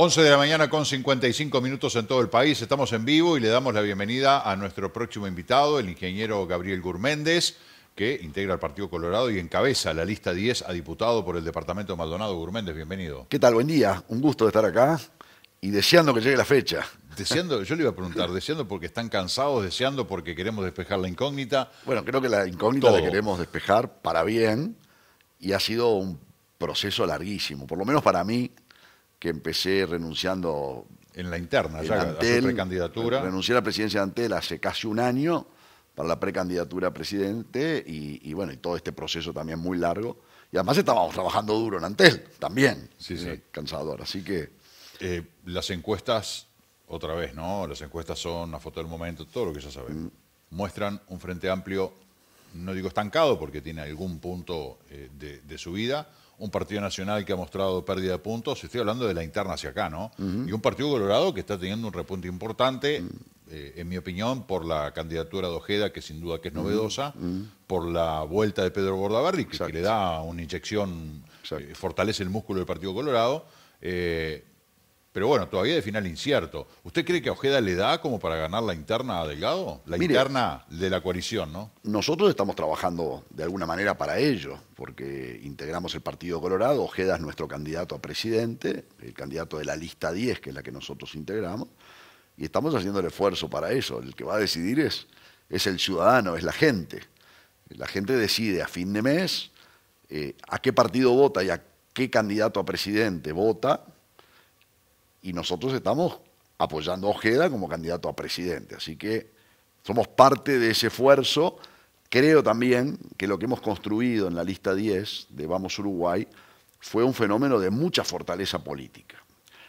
11 de la mañana con 55 minutos en todo el país. Estamos en vivo y le damos la bienvenida a nuestro próximo invitado, el ingeniero Gabriel Gurméndez, que integra el Partido Colorado y encabeza la lista 10 a diputado por el Departamento Maldonado. Gurméndez, bienvenido. ¿Qué tal? Buen día. Un gusto de estar acá y deseando que llegue la fecha. Deseando, yo le iba a preguntar, deseando porque están cansados, deseando porque queremos despejar la incógnita. Bueno, creo que la incógnita la queremos despejar para bien y ha sido un proceso larguísimo, por lo menos para mí que empecé renunciando. En la interna, ya, a precandidatura. Renuncié a la presidencia de Antel hace casi un año para la precandidatura a presidente y, bueno, y todo este proceso también muy largo. Y además estábamos trabajando duro en Antel también. Sí, sí. Eh, cansador, así que. Eh, las encuestas, otra vez, ¿no? Las encuestas son a foto del momento, todo lo que ya saben. Mm. Muestran un frente amplio, no digo estancado porque tiene algún punto eh, de, de subida un partido nacional que ha mostrado pérdida de puntos, estoy hablando de la interna hacia acá, ¿no? Y un partido colorado que está teniendo un repunte importante, eh, en mi opinión, por la candidatura de Ojeda, que sin duda que es novedosa, por la vuelta de Pedro Bordaberry, que, le da una inyección, eh, fortalece el músculo del partido colorado. Eh, pero bueno, todavía de final incierto. ¿Usted cree que a Ojeda le da como para ganar la interna a Delgado? La interna de la coalición, ¿no? Nosotros estamos trabajando de alguna manera para ello, porque integramos el Partido Colorado, Ojeda es nuestro candidato a presidente, el candidato de la lista 10, que es la que nosotros integramos, y estamos haciendo el esfuerzo para eso. El que va a decidir es, es el ciudadano, es la gente. La gente decide a fin de mes eh, a qué partido vota y a qué candidato a presidente vota y nosotros estamos apoyando a Ojeda como candidato a presidente. Así que somos parte de ese esfuerzo. Creo también que lo que hemos construido en la lista 10 de Vamos Uruguay fue un fenómeno de mucha fortaleza política.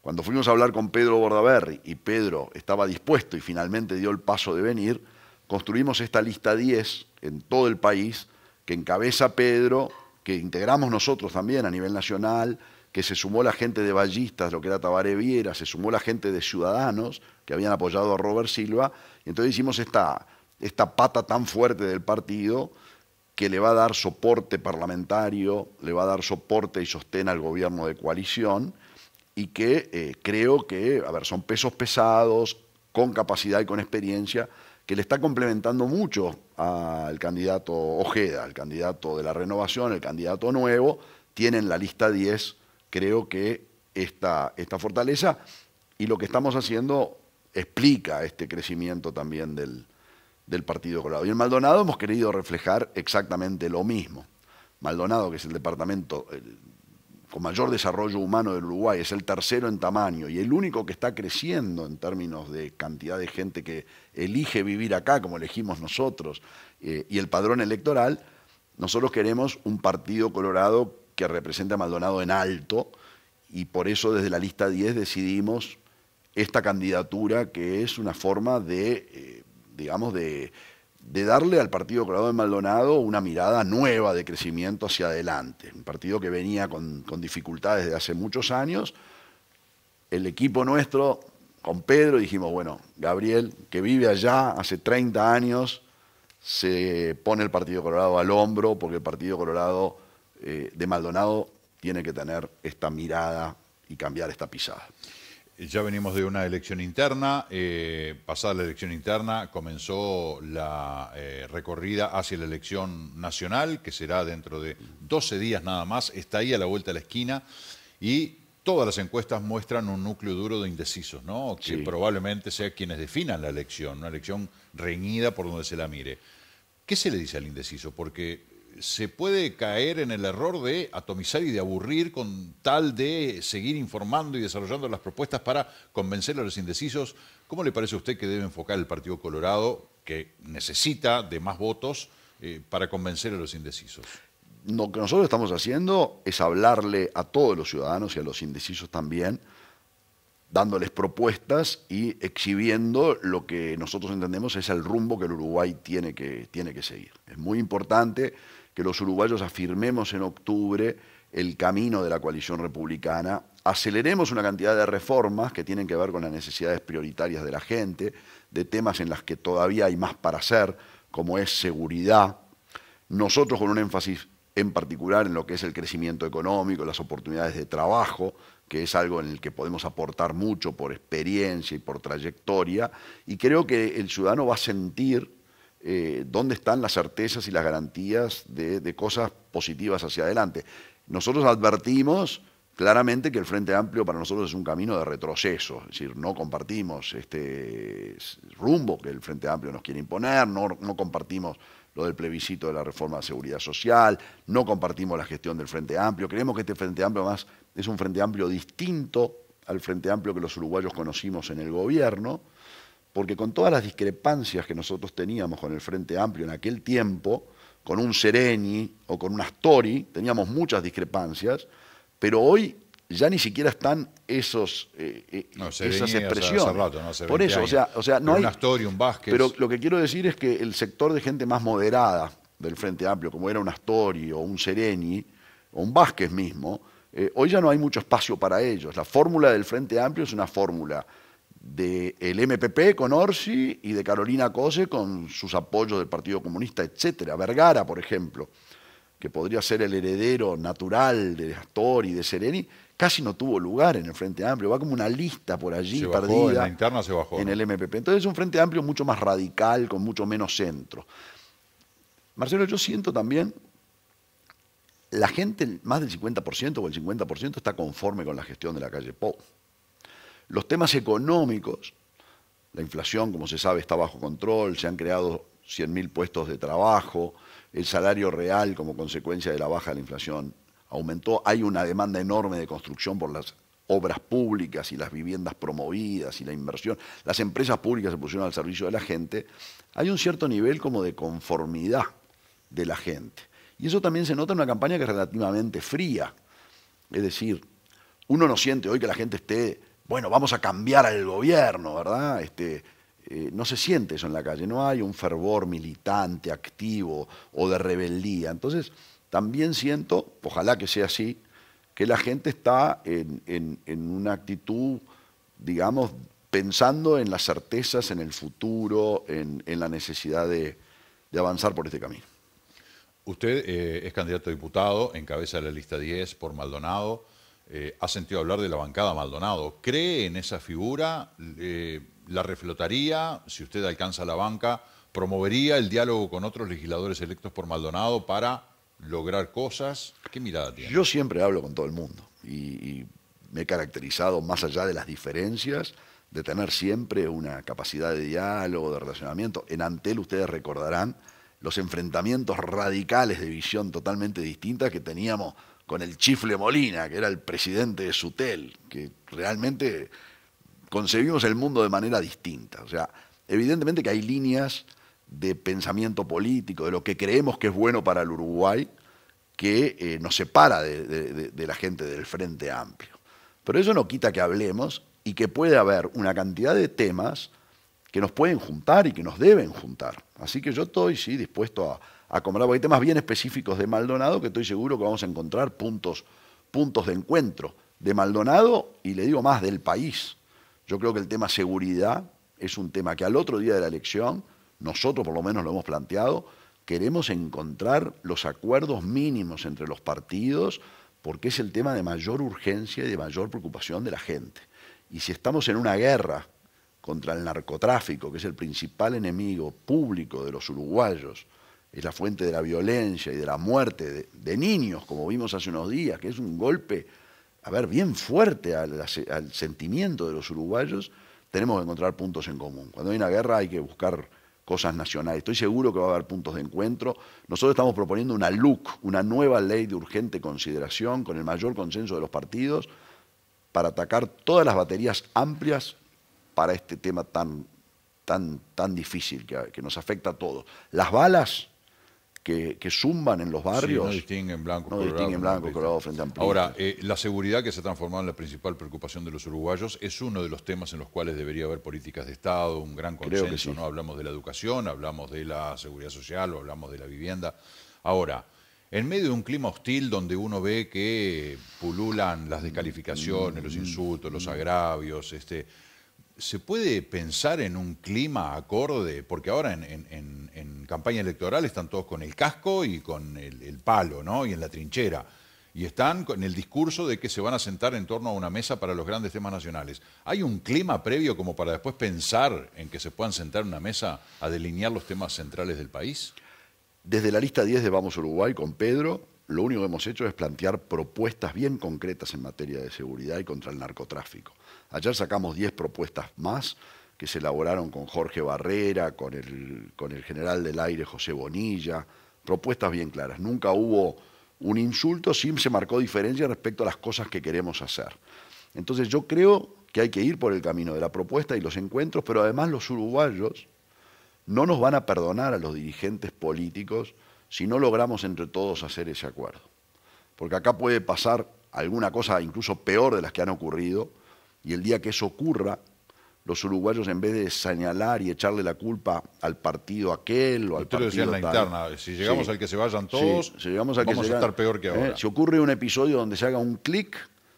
Cuando fuimos a hablar con Pedro Bordaberry y Pedro estaba dispuesto y finalmente dio el paso de venir, construimos esta lista 10 en todo el país que encabeza Pedro, que integramos nosotros también a nivel nacional, que se sumó la gente de Ballistas, lo que era Tabaré Viera, se sumó la gente de Ciudadanos, que habían apoyado a Robert Silva, y entonces hicimos esta, esta pata tan fuerte del partido que le va a dar soporte parlamentario, le va a dar soporte y sostén al gobierno de coalición, y que eh, creo que, a ver, son pesos pesados, con capacidad y con experiencia, que le está complementando mucho al candidato Ojeda, al candidato de la renovación, el candidato nuevo, tienen la lista 10 creo que esta, esta fortaleza y lo que estamos haciendo explica este crecimiento también del, Partido Colorado. Y en Maldonado hemos querido reflejar exactamente lo mismo. Maldonado, que es el departamento con mayor desarrollo humano del Uruguay, es el tercero en tamaño y el único que está creciendo en términos de cantidad de gente que elige vivir acá, como elegimos nosotros, eh, y el padrón electoral, nosotros queremos un partido colorado que representa a Maldonado en alto y por eso desde la lista 10 decidimos esta candidatura que es una forma de, eh, digamos, de, darle al Partido Colorado de Maldonado una mirada nueva de crecimiento hacia adelante. Un partido que venía con, con dificultades desde hace muchos años. El equipo nuestro, con Pedro, dijimos, bueno, Gabriel, que vive allá hace 30 años, se pone el Partido Colorado al hombro porque el Partido Colorado eh, de Maldonado tiene que tener esta mirada y cambiar esta pisada. Ya venimos de una elección interna, eh, pasada la elección interna comenzó la eh, recorrida hacia la elección nacional, que será dentro de 12 días nada más, está ahí a la vuelta de la esquina y todas las encuestas muestran un núcleo duro de indecisos, ¿no? que probablemente sea quienes definan la elección, una elección reñida por donde se la mire. ¿Qué se le dice al indeciso? Porque se puede caer en el error de atomizar y de aburrir con tal de seguir informando y desarrollando las propuestas para convencer a los indecisos. ¿Cómo le parece a usted que debe enfocar el Partido Colorado, que necesita de más votos, eh, para convencer a los indecisos? Lo que nosotros estamos haciendo es hablarle a todos los ciudadanos y a los indecisos también, dándoles propuestas y exhibiendo lo que nosotros entendemos es el rumbo que el Uruguay tiene que, tiene que seguir. Es muy importante que los uruguayos afirmemos en octubre el camino de la coalición republicana, aceleremos una cantidad de reformas que tienen que ver con las necesidades prioritarias de la gente, de temas en los que todavía hay más para hacer, como es seguridad, nosotros con un énfasis en particular en lo que es el crecimiento económico, las oportunidades de trabajo, que es algo en el que podemos aportar mucho por experiencia y por trayectoria, y creo que el ciudadano va a sentir eh, dónde están las certezas y las garantías de, cosas positivas hacia adelante. Nosotros advertimos claramente que el Frente Amplio para nosotros es un camino de retroceso, es decir, no compartimos este rumbo que el Frente Amplio nos quiere imponer, no, compartimos lo del plebiscito de la reforma de seguridad social, no compartimos la gestión del Frente Amplio, creemos que este Frente Amplio más es un Frente Amplio distinto al Frente Amplio que los uruguayos conocimos en el gobierno, porque con todas las discrepancias que nosotros teníamos con el Frente Amplio en aquel tiempo, con un Sereni o con un Astori, teníamos muchas discrepancias, pero hoy ya ni siquiera están esos, eh, eh, no, esas expresiones. no Por eso, o sea, no hay... Un Astori, un Vázquez. Pero lo que quiero decir es que el sector de gente más moderada del Frente Amplio, como era un Astori o un Sereni o un Vázquez mismo, eh, hoy ya no hay mucho espacio para ellos. La fórmula del Frente Amplio es una fórmula del MPP con Orsi y de Carolina Cose con sus apoyos del Partido Comunista, etcétera. Vergara, por ejemplo, que podría ser el heredero natural de Astor y de Sereni, casi no tuvo lugar en el Frente Amplio. Va como una lista por allí perdida. en se bajó. En el MPP. Entonces es un Frente Amplio mucho más radical, con mucho menos centro. Marcelo, yo siento también la gente, más del 50% o el 50% está conforme con la gestión de la calle Po. Los temas económicos, la inflación, como se sabe, está bajo control, se han creado 100.000 puestos de trabajo, el salario real como consecuencia de la baja de la inflación aumentó, hay una demanda enorme de construcción por las obras públicas y las viviendas promovidas y la inversión, las empresas públicas se pusieron al servicio de la gente, hay un cierto nivel como de conformidad de la gente. Y eso también se nota en una campaña que es relativamente fría. Es decir, uno no siente hoy que la gente esté bueno, vamos a cambiar al gobierno, ¿verdad? Este, eh, no se siente eso en la calle, no hay un fervor militante, activo o de rebeldía. Entonces, también siento, ojalá que sea así, que la gente está en, una actitud, digamos, pensando en las certezas, en el futuro, en, la necesidad de, avanzar por este camino. Usted eh, es candidato a diputado, encabeza la lista 10 por Maldonado. Eh, ha sentido hablar de la bancada Maldonado. ¿Cree en esa figura? Eh, ¿La reflotaría si usted alcanza la banca? ¿Promovería el diálogo con otros legisladores electos por Maldonado para lograr cosas? ¿Qué mirada tiene? Yo siempre hablo con todo el mundo y, y me he caracterizado, más allá de las diferencias, de tener siempre una capacidad de diálogo, de relacionamiento. En Antel ustedes recordarán los enfrentamientos radicales de visión totalmente distintas que teníamos con el Chifle Molina, que era el presidente de Sutel, que realmente concebimos el mundo de manera distinta. O sea, evidentemente que hay líneas de pensamiento político, de lo que creemos que es bueno para el Uruguay, que eh, nos separa de, de la gente del Frente Amplio. Pero eso no quita que hablemos y que puede haber una cantidad de temas que nos pueden juntar y que nos deben juntar. Así que yo estoy, sí, dispuesto a, hay temas bien específicos de Maldonado que estoy seguro que vamos a encontrar puntos, puntos de encuentro de Maldonado y le digo más, del país. Yo creo que el tema seguridad es un tema que al otro día de la elección, nosotros por lo menos lo hemos planteado, queremos encontrar los acuerdos mínimos entre los partidos porque es el tema de mayor urgencia y de mayor preocupación de la gente. Y si estamos en una guerra contra el narcotráfico, que es el principal enemigo público de los uruguayos, es la fuente de la violencia y de la muerte de, niños, como vimos hace unos días, que es un golpe, a ver, bien fuerte al, sentimiento de los uruguayos, tenemos que encontrar puntos en común. Cuando hay una guerra hay que buscar cosas nacionales. Estoy seguro que va a haber puntos de encuentro. Nosotros estamos proponiendo una LUC, una nueva ley de urgente consideración con el mayor consenso de los partidos para atacar todas las baterías amplias para este tema tan, tan, tan difícil que nos afecta a todos. Las balas que, zumban en los barrios. no distinguen blanco, no frente a Ahora, eh, la seguridad que se ha transformado en la principal preocupación de los uruguayos es uno de los temas en los cuales debería haber políticas de Estado, un gran consenso, ¿no? Hablamos de la educación, hablamos de la seguridad social o hablamos de la vivienda. Ahora, en medio de un clima hostil donde uno ve que pululan las descalificaciones, los mm, mm, insultos, los mm. agravios, este ¿Se puede pensar en un clima acorde? Porque ahora en, campaña electoral están todos con el casco y con el, palo, ¿no? Y en la trinchera. Y están en el discurso de que se van a sentar en torno a una mesa para los grandes temas nacionales. ¿Hay un clima previo como para después pensar en que se puedan sentar en una mesa a delinear los temas centrales del país? Desde la lista 10 de Vamos Uruguay con Pedro, lo único que hemos hecho es plantear propuestas bien concretas en materia de seguridad y contra el narcotráfico. Ayer sacamos 10 propuestas más que se elaboraron con Jorge Barrera, con el, general del aire José Bonilla, propuestas bien claras. Nunca hubo un insulto, sí se marcó diferencia respecto a las cosas que queremos hacer. Entonces yo creo que hay que ir por el camino de la propuesta y los encuentros, pero además los uruguayos no nos van a perdonar a los dirigentes políticos si no logramos entre todos hacer ese acuerdo. Porque acá puede pasar alguna cosa incluso peor de las que han ocurrido, y el día que eso ocurra, los uruguayos en vez de señalar y echarle la culpa al partido aquel o al partido la tal. interna, si llegamos al que se vayan todos, vamos a estar peor que eh, ahora. si ocurre un episodio donde se haga un clic,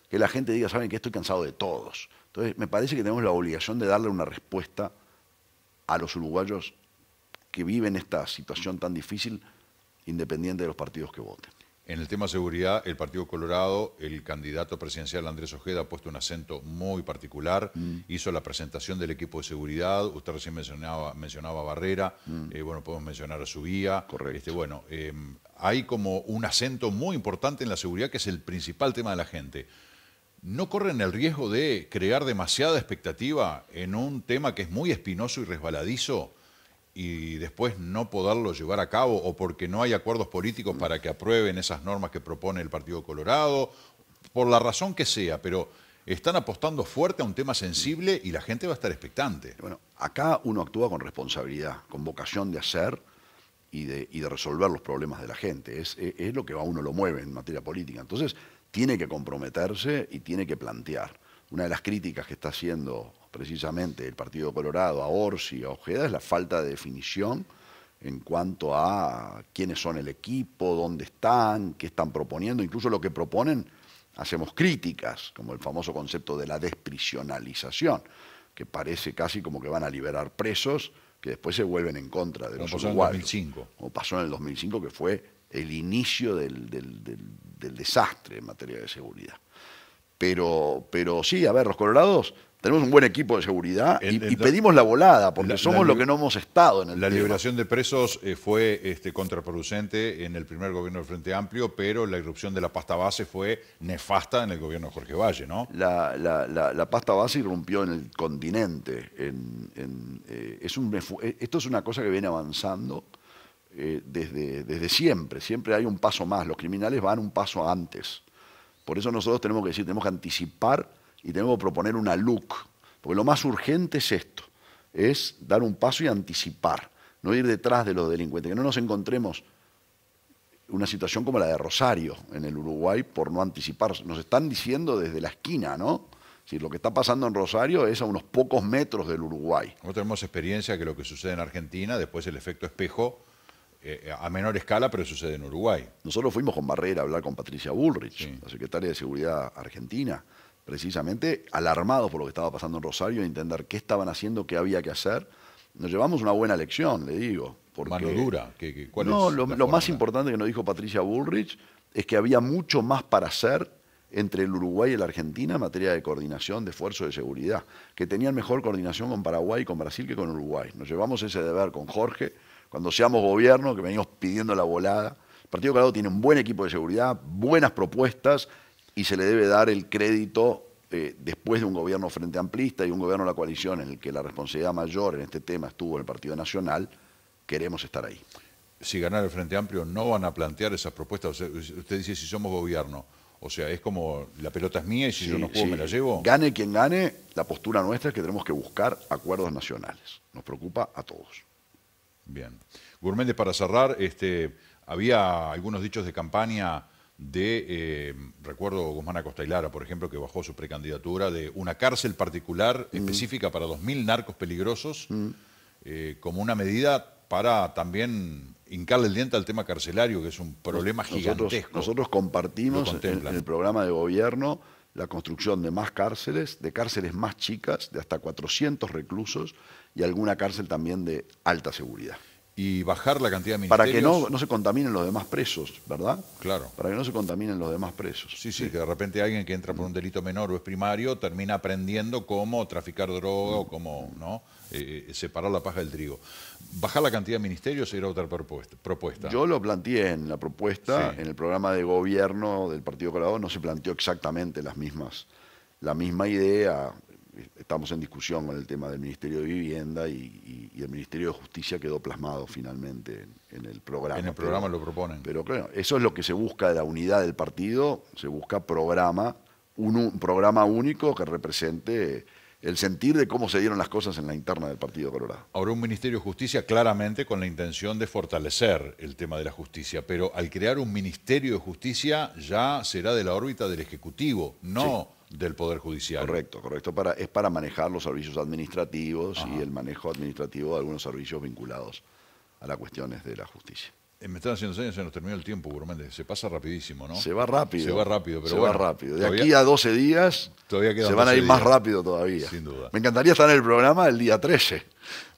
que la gente diga, saben que estoy cansado de todos. Entonces, me parece que tenemos la obligación de darle una respuesta a los uruguayos que viven esta situación tan difícil, independiente de los partidos que voten. En el tema seguridad, el Partido Colorado, el candidato presidencial Andrés Ojeda ha puesto un acento muy particular, mm. hizo la presentación del equipo de seguridad, usted recién mencionaba, Barrera, mm. eh, bueno, podemos mencionar a guía. Correcto. Este, bueno, em, hay como un acento muy importante en la seguridad que es el principal tema de la gente. ¿No corren el riesgo de crear demasiada expectativa en un tema que es muy espinoso y resbaladizo? y después no poderlo llevar a cabo o porque no hay acuerdos políticos para que aprueben esas normas que propone el Partido Colorado, por la razón que sea, pero están apostando fuerte a un tema sensible y la gente va a estar expectante. Bueno, acá uno actúa con responsabilidad, con vocación de hacer y de, resolver los problemas de la gente. Es, es, es lo que a uno lo mueve en materia política. Entonces, tiene que comprometerse y tiene que plantear. Una de las críticas que está haciendo precisamente el Partido Colorado a Orsi y a Ojeda es la falta de definición en cuanto a quiénes son el equipo, dónde están, qué están proponiendo, incluso lo que proponen hacemos críticas, como el famoso concepto de la desprisionalización, que parece casi como que van a liberar presos que después se vuelven en contra de los pasó En el 2005. pasó en el 2005, que fue el inicio del, desastre en materia de seguridad. Pero, pero sí, a ver, los colorados tenemos un buen equipo de seguridad y, pedimos la volada, porque somos lo que no hemos estado en el La liberación de presos eh, fue este, contraproducente en el primer gobierno del Frente Amplio, pero la irrupción de la pasta base fue nefasta en el gobierno de Jorge Valle, ¿no? La, pasta base irrumpió en el continente. Eh, es eh, esto es una cosa que viene avanzando. desde, desde siempre, siempre hay un paso más, los criminales van un paso antes. Por eso nosotros tenemos que decir, tenemos que anticipar y tengo que proponer una look, porque lo más urgente es esto, es dar un paso y anticipar, no ir detrás de los delincuentes, que no nos encontremos una situación como la de Rosario en el Uruguay por no anticipar. Nos están diciendo desde la esquina, ¿no? Si lo que está pasando en Rosario es a unos pocos metros del Uruguay. No tenemos experiencia que lo que sucede en Argentina, después el efecto espejo eh, eh, a menor escala, pero sucede en Uruguay. Nosotros fuimos con Barrera a hablar con Patricia Bullrich, la secretaria de Seguridad argentina, precisamente alarmados por lo que estaba pasando en Rosario, a entender qué estaban haciendo, qué había que hacer. Nos llevamos una buena lección, le digo. Porque, Mano dura. no, lo, más importante que nos dijo Patricia Bullrich es que había mucho más para hacer entre el Uruguay y la Argentina en materia de coordinación de esfuerzo, de seguridad, que tenían mejor coordinación con Paraguay y con Brasil que con Uruguay. Nos llevamos ese deber con Jorge, cuando seamos gobierno, que venimos pidiendo la volada. El Partido Colorado tiene un buen equipo de seguridad, buenas propuestas, y se le debe dar el crédito eh, después de un gobierno frente amplista y un gobierno de la coalición en el que la responsabilidad mayor en este tema estuvo el Partido Nacional, queremos estar ahí. Si ganar el Frente Amplio no van a plantear esas propuestas, usted dice si somos gobierno, o sea, es como la pelota es mía y si yo no puedo me la llevo. Gane quien gane, la postura nuestra es que tenemos que buscar acuerdos nacionales. Nos preocupa a todos. Bien. Gourméndez, para cerrar, este, había algunos dichos de campaña de, eh, recuerdo Guzmán Acosta y Lara, por ejemplo, que bajó su precandidatura de una cárcel particular mm. específica para 2.000 narcos peligrosos, mm. eh, como una medida para también hincarle el diente al tema carcelario, que es un problema gigantesco. Nosotros compartimos en el programa de gobierno la construcción de más cárceles, de cárceles más chicas, de hasta 400 reclusos y alguna cárcel también de alta seguridad y bajar la cantidad de ministerios. Para que no, no, se contaminen los demás presos, ¿verdad? Claro. Para que no se contaminen los demás presos. Sí, sí, que de repente alguien que entra por un delito menor o es primario termina aprendiendo cómo traficar droga o cómo ¿no? Eh, eh, separar la paja del trigo. Bajar la cantidad de ministerios era otra propuesta. Yo lo planteé en la propuesta, en el programa de gobierno del Partido Colorado no se planteó exactamente las mismas, la misma idea estamos en discusión con el tema del Ministerio de Vivienda y, el Ministerio de Justicia quedó plasmado finalmente en, el programa. En el programa lo proponen. Pero claro, eso es lo que se busca de la unidad del partido, se busca programa, un, programa único que represente el sentir de cómo se dieron las cosas en la interna del Partido Colorado. Ahora un Ministerio de Justicia claramente con la intención de fortalecer el tema de la justicia, pero al crear un Ministerio de Justicia ya será de la órbita del Ejecutivo, no del Poder Judicial. Correcto, correcto. Para, es para manejar los servicios administrativos y el manejo administrativo de algunos servicios vinculados a las cuestiones de la justicia. Eh, me están haciendo señas, se nos terminó el tiempo, Se pasa rapidísimo, ¿no? Se va rápido. Se va rápido, pero Se va rápido. De aquí a 12 días todavía se van a ir más rápido todavía. Sin duda. Me encantaría estar en el programa el día 13.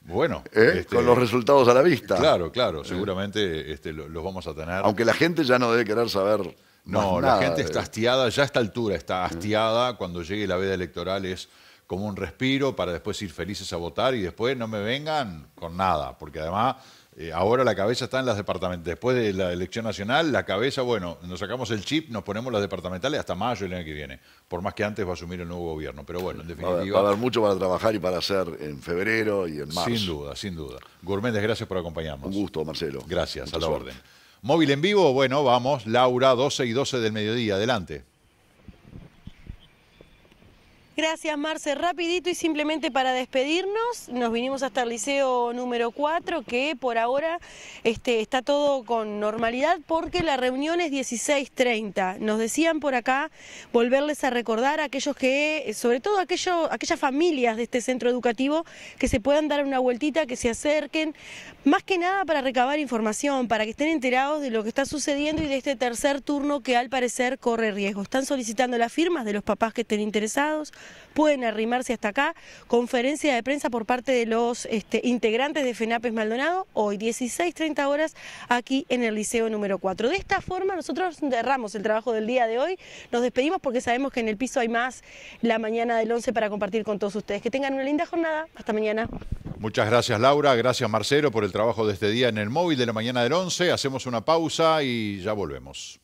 Bueno. ¿eh? Este, Con los resultados a la vista. Claro, claro. ¿Eh? Seguramente este, los vamos a tener. Aunque la gente ya no debe querer saber no, la gente está hastiada, ya a esta altura está hastiada. Cuando llegue la veda electoral es como un respiro para después ir felices a votar y después no me vengan con nada, porque además eh, ahora la cabeza está en las departamentales. Después de la elección nacional, la cabeza, bueno, nos sacamos el chip, nos ponemos las departamentales hasta mayo el año que viene, por más que antes va a asumir el nuevo gobierno. Pero bueno, en definitiva... Va a haber, mucho para trabajar y para hacer en febrero y en marzo. Sin duda, sin duda. Gourméndez, gracias por acompañarnos. Un gusto, Marcelo. Gracias, a la orden. Móvil en vivo, bueno, vamos, Laura, 12 y 12 del mediodía, adelante. Gracias, Marce. Rapidito y simplemente para despedirnos, nos vinimos hasta el liceo número 4, que por ahora este, está todo con normalidad porque la reunión es 16.30. Nos decían por acá volverles a recordar a aquellos que, sobre todo aquello, aquellas familias de este centro educativo, que se puedan dar una vueltita, que se acerquen, más que nada para recabar información, para que estén enterados de lo que está sucediendo y de este tercer turno que al parecer corre riesgo. Están solicitando las firmas de los papás que estén interesados pueden arrimarse hasta acá. Conferencia de prensa por parte de los este, integrantes de FENAPES Maldonado, hoy 16.30 horas, aquí en el Liceo número 4. De esta forma nosotros cerramos el trabajo del día de hoy, nos despedimos porque sabemos que en el piso hay más la mañana del 11 para compartir con todos ustedes. Que tengan una linda jornada, hasta mañana. Muchas gracias Laura, gracias Marcelo por el trabajo de este día en el móvil de la mañana del 11. Hacemos una pausa y ya volvemos.